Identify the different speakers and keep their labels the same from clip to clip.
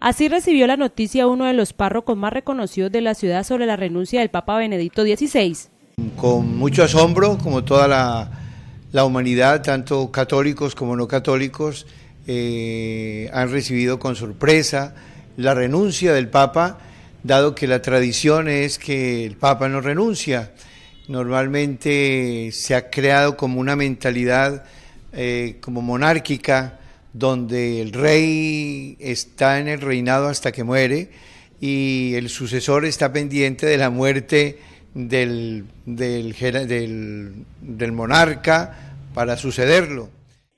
Speaker 1: Así recibió la noticia uno de los párrocos más reconocidos de la ciudad sobre la renuncia del Papa Benedicto XVI.
Speaker 2: Con mucho asombro, como toda la, humanidad, tanto católicos como no católicos, eh, han recibido con sorpresa la renuncia del Papa, dado que la tradición es que el Papa no renuncia. Normalmente se ha creado como una mentalidad eh, como monárquica, donde el rey está en el reinado hasta que muere y el sucesor está pendiente de la muerte del, monarca para sucederlo.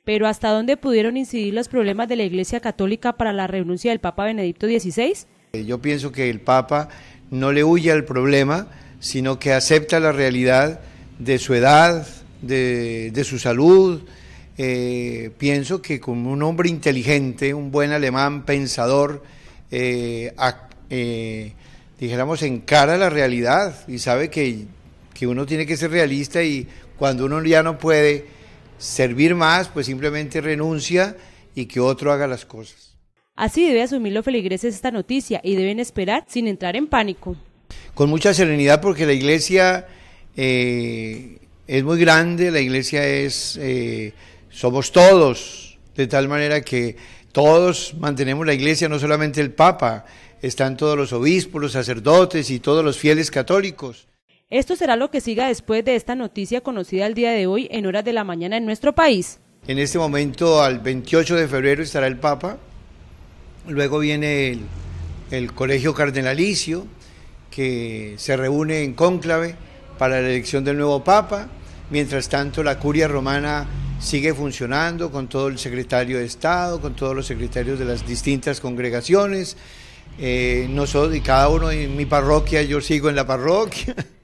Speaker 1: Pero ¿hasta dónde pudieron incidir los problemas de la Iglesia Católica para la renuncia del Papa Benedicto XVI?
Speaker 2: Eh, yo pienso que el Papa no le huye al problema, sino que acepta la realidad de su edad, de su salud, eh, pienso que como un hombre inteligente, un buen alemán, pensador, eh, eh, dijéramos, encara la realidad y sabe que, que uno tiene que ser realista y cuando uno ya no puede servir más, pues simplemente renuncia y que otro haga las cosas.
Speaker 1: Así debe asumir los feligreses esta noticia y deben esperar sin entrar en pánico.
Speaker 2: Con mucha serenidad porque la iglesia eh, es muy grande, la iglesia es somos todos, de tal manera que todos mantenemos la iglesia, no solamente el Papa, están todos los obispos, los sacerdotes y todos los fieles católicos.
Speaker 1: Esto será lo que siga después de esta noticia conocida el día de hoy en horas de la mañana en nuestro
Speaker 2: país. En este momento, al 28 de febrero, estará el Papa, luego viene el, el Colegio Cardenalicio, que se reúne en cónclave para la elección del nuevo Papa, mientras tanto la Curia Romana sigue funcionando con todo el secretario de Estado, con todos los secretarios de las distintas congregaciones. Eh, nosotros y cada uno en mi parroquia, yo sigo en la parroquia.